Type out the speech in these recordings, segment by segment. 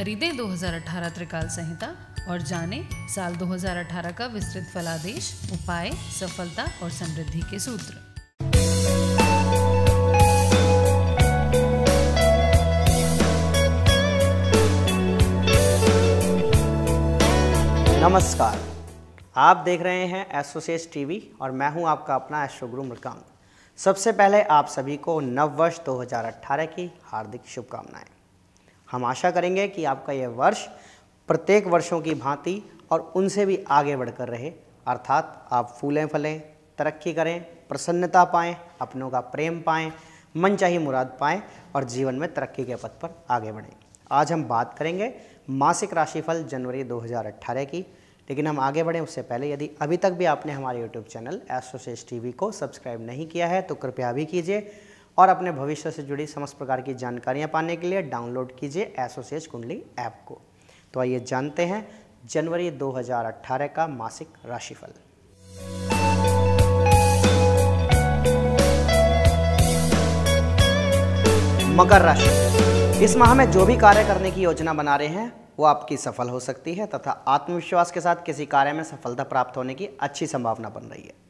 खरीदें 2018 त्रिकाल संहिता और जानें साल 2018 का विस्तृत फलादेश उपाय सफलता और समृद्धि के सूत्र नमस्कार आप देख रहे हैं एसोसिएट्स टीवी और मैं हूं आपका अपना गुरु मृकांग सबसे पहले आप सभी को नव वर्ष 2018 की हार्दिक शुभकामनाएं हम आशा करेंगे कि आपका यह वर्ष प्रत्येक वर्षों की भांति और उनसे भी आगे बढ़कर रहे अर्थात आप फूलें फलें तरक्की करें प्रसन्नता पाएँ अपनों का प्रेम पाएँ मन चाहिए मुराद पाएँ और जीवन में तरक्की के पथ पर आगे बढ़ें आज हम बात करेंगे मासिक राशिफल जनवरी 2018 की लेकिन हम आगे बढ़ें उससे पहले यदि अभी तक भी आपने हमारे यूट्यूब चैनल एसोसिएस टी को सब्सक्राइब नहीं किया है तो कृपया भी कीजिए और अपने भविष्य से जुड़ी समस्त प्रकार की जानकारियां पाने के लिए डाउनलोड कीजिए एसोसिएट कुंडली ऐप को तो आइए जानते हैं जनवरी 2018 का मासिक राशिफल मकर राशि इस माह में जो भी कार्य करने की योजना बना रहे हैं वो आपकी सफल हो सकती है तथा आत्मविश्वास के साथ किसी कार्य में सफलता प्राप्त होने की अच्छी संभावना बन रही है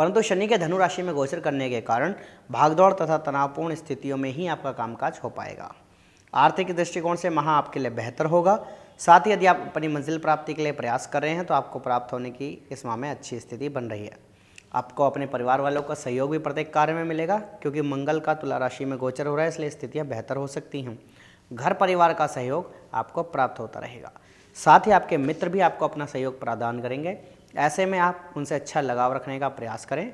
परंतु शनि के धनु राशि में गोचर करने के कारण भागदौड़ तथा तनावपूर्ण स्थितियों में ही आपका कामकाज हो पाएगा आर्थिक दृष्टिकोण से माह आपके लिए बेहतर होगा साथ ही यदि आप अपनी मंजिल प्राप्ति के लिए प्रयास कर रहे हैं तो आपको प्राप्त होने की इस माह में अच्छी स्थिति बन रही है आपको अपने परिवार वालों का सहयोग भी प्रत्येक कार्य में मिलेगा क्योंकि मंगल का तुला राशि में गोचर हो रहा है इसलिए स्थितियाँ बेहतर हो सकती हैं घर परिवार का सहयोग आपको प्राप्त होता रहेगा साथ ही आपके मित्र भी आपको अपना सहयोग प्रदान करेंगे ऐसे में आप उनसे अच्छा लगाव रखने का प्रयास करें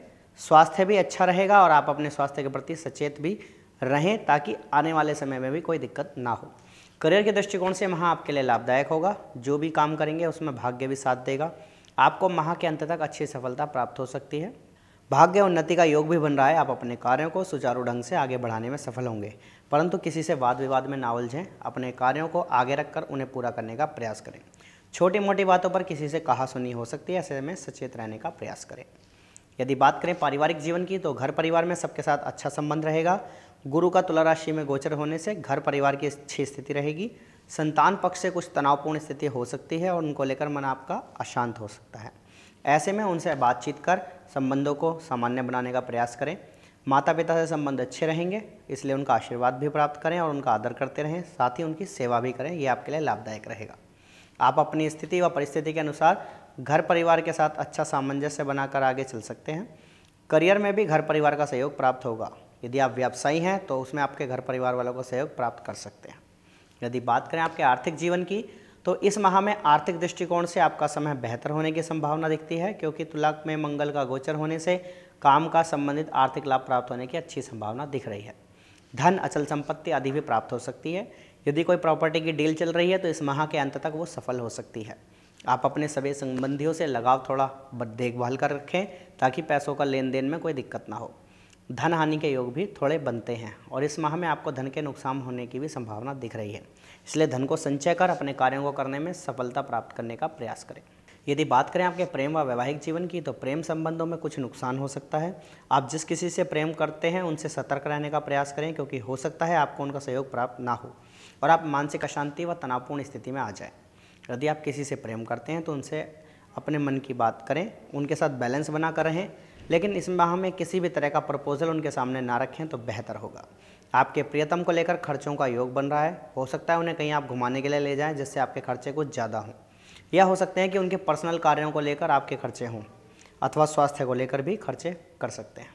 स्वास्थ्य भी अच्छा रहेगा और आप अपने स्वास्थ्य के प्रति सचेत भी रहें ताकि आने वाले समय में भी कोई दिक्कत ना हो करियर के दृष्टिकोण से महा आपके लिए लाभदायक होगा जो भी काम करेंगे उसमें भाग्य भी साथ देगा आपको माह के अंत तक अच्छी सफलता प्राप्त हो सकती है भाग्य उन्नति का योग भी बन रहा है आप अपने कार्यों को सुचारू ढंग से आगे बढ़ाने में सफल होंगे परंतु किसी से वाद विवाद में ना उलझें अपने कार्यों को आगे रखकर उन्हें पूरा करने का प्रयास करें छोटी मोटी बातों पर किसी से कहा सुनी हो सकती है ऐसे में सचेत रहने का प्रयास करें यदि बात करें पारिवारिक जीवन की तो घर परिवार में सबके साथ अच्छा संबंध रहेगा गुरु का तुला राशि में गोचर होने से घर परिवार की अच्छी स्थिति रहेगी संतान पक्ष से कुछ तनावपूर्ण स्थिति हो सकती है और उनको लेकर मन आपका अशांत हो सकता है ऐसे में उनसे बातचीत कर संबंधों को सामान्य बनाने का प्रयास करें माता पिता से संबंध अच्छे रहेंगे इसलिए उनका आशीर्वाद भी प्राप्त करें और उनका आदर करते रहें साथ ही उनकी सेवा भी करें ये आपके लिए लाभदायक रहेगा आप अपनी स्थिति व परिस्थिति के अनुसार घर परिवार के साथ अच्छा सामंजस्य बनाकर आगे चल सकते हैं करियर में भी घर परिवार का सहयोग प्राप्त होगा यदि आप व्यवसायी हैं तो उसमें आपके घर परिवार वालों को सहयोग प्राप्त कर सकते हैं यदि बात करें आपके आर्थिक जीवन की तो इस माह में आर्थिक दृष्टिकोण से आपका समय बेहतर होने की संभावना दिखती है क्योंकि तुला में मंगल का गोचर होने से काम का संबंधित आर्थिक लाभ प्राप्त होने की अच्छी संभावना दिख रही है धन अचल संपत्ति आदि भी प्राप्त हो सकती है यदि कोई प्रॉपर्टी की डील चल रही है तो इस माह के अंत तक वो सफल हो सकती है आप अपने सभी संबंधियों से लगाव थोड़ा देखभाल कर रखें ताकि पैसों का लेन देन में कोई दिक्कत ना हो धन हानि के योग भी थोड़े बनते हैं और इस माह में आपको धन के नुकसान होने की भी संभावना दिख रही है इसलिए धन को संचय कर अपने कार्यों को करने में सफलता प्राप्त करने का प्रयास करें यदि बात करें आपके प्रेम व वैवाहिक जीवन की तो प्रेम संबंधों में कुछ नुकसान हो सकता है आप जिस किसी से प्रेम करते हैं उनसे सतर्क रहने का प्रयास करें क्योंकि हो सकता है आपको उनका सहयोग प्राप्त ना हो और आप मानसिक अशांति व तनावपूर्ण स्थिति में आ जाए यदि आप किसी से प्रेम करते हैं तो उनसे अपने मन की बात करें उनके साथ बैलेंस बना कर रहें लेकिन इस माह में किसी भी तरह का प्रपोजल उनके सामने ना रखें तो बेहतर होगा आपके प्रियतम को लेकर खर्चों का योग बन रहा है हो सकता है उन्हें कहीं आप घुमाने के लिए ले जाएं जिससे आपके खर्चे कुछ ज़्यादा हों या हो सकते हैं कि उनके पर्सनल कार्यों को लेकर आपके खर्चे हों अथवा स्वास्थ्य को लेकर भी खर्चे कर सकते हैं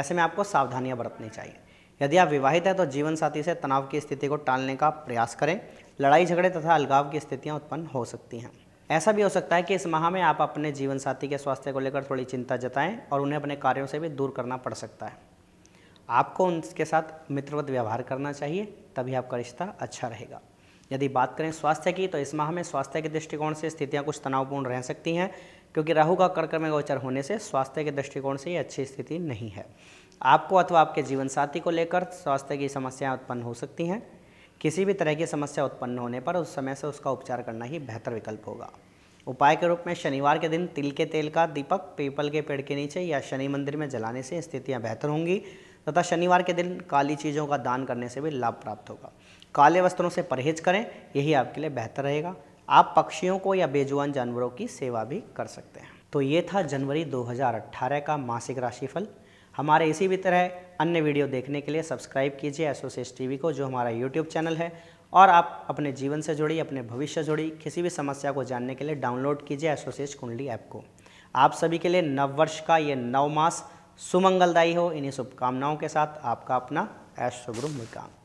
ऐसे में आपको सावधानियाँ बरतनी चाहिए यदि आप विवाहित हैं तो जीवन साथी से तनाव की स्थिति को टालने का प्रयास करें लड़ाई झगड़े तथा अलगाव की स्थितियाँ उत्पन्न हो सकती हैं ऐसा भी हो सकता है कि इस माह में आप अपने जीवन साथी के स्वास्थ्य को लेकर थोड़ी चिंता जताएं और उन्हें अपने कार्यों से भी दूर करना पड़ सकता है आपको उनके साथ मित्रवत व्यवहार करना चाहिए तभी आपका रिश्ता अच्छा रहेगा यदि बात करें स्वास्थ्य की तो इस माह में स्वास्थ्य के दृष्टिकोण से स्थितियाँ कुछ तनावपूर्ण रह सकती हैं क्योंकि राहु का कर्क में गोचर होने से स्वास्थ्य के दृष्टिकोण से ये अच्छी स्थिति नहीं है आपको अथवा आपके जीवन साथी को लेकर स्वास्थ्य की समस्याएं उत्पन्न हो सकती हैं किसी भी तरह की समस्या उत्पन्न होने पर उस समय से उसका उपचार करना ही बेहतर विकल्प होगा उपाय के रूप में शनिवार के दिन तिल के तेल का दीपक पीपल के पेड़ के नीचे या शनि मंदिर में जलाने से स्थितियाँ बेहतर होंगी तथा शनिवार के दिन काली चीज़ों का दान करने से भी लाभ प्राप्त होगा काले वस्त्रों से परहेज करें यही आपके लिए बेहतर रहेगा आप पक्षियों को या बेजुआन जानवरों की सेवा भी कर सकते हैं तो ये था जनवरी 2018 का मासिक राशिफल हमारे इसी भी तरह अन्य वीडियो देखने के लिए सब्सक्राइब कीजिए एसोसिएस टीवी को जो हमारा यूट्यूब चैनल है और आप अपने जीवन से जुड़ी अपने भविष्य से जुड़ी किसी भी समस्या को जानने के लिए डाउनलोड कीजिए एसोसिएस कुंडली ऐप को आप सभी के लिए नववर्ष का ये नव मास सुमंगलदायी हो इन्हीं शुभकामनाओं के साथ आपका अपना ऐश मुकाम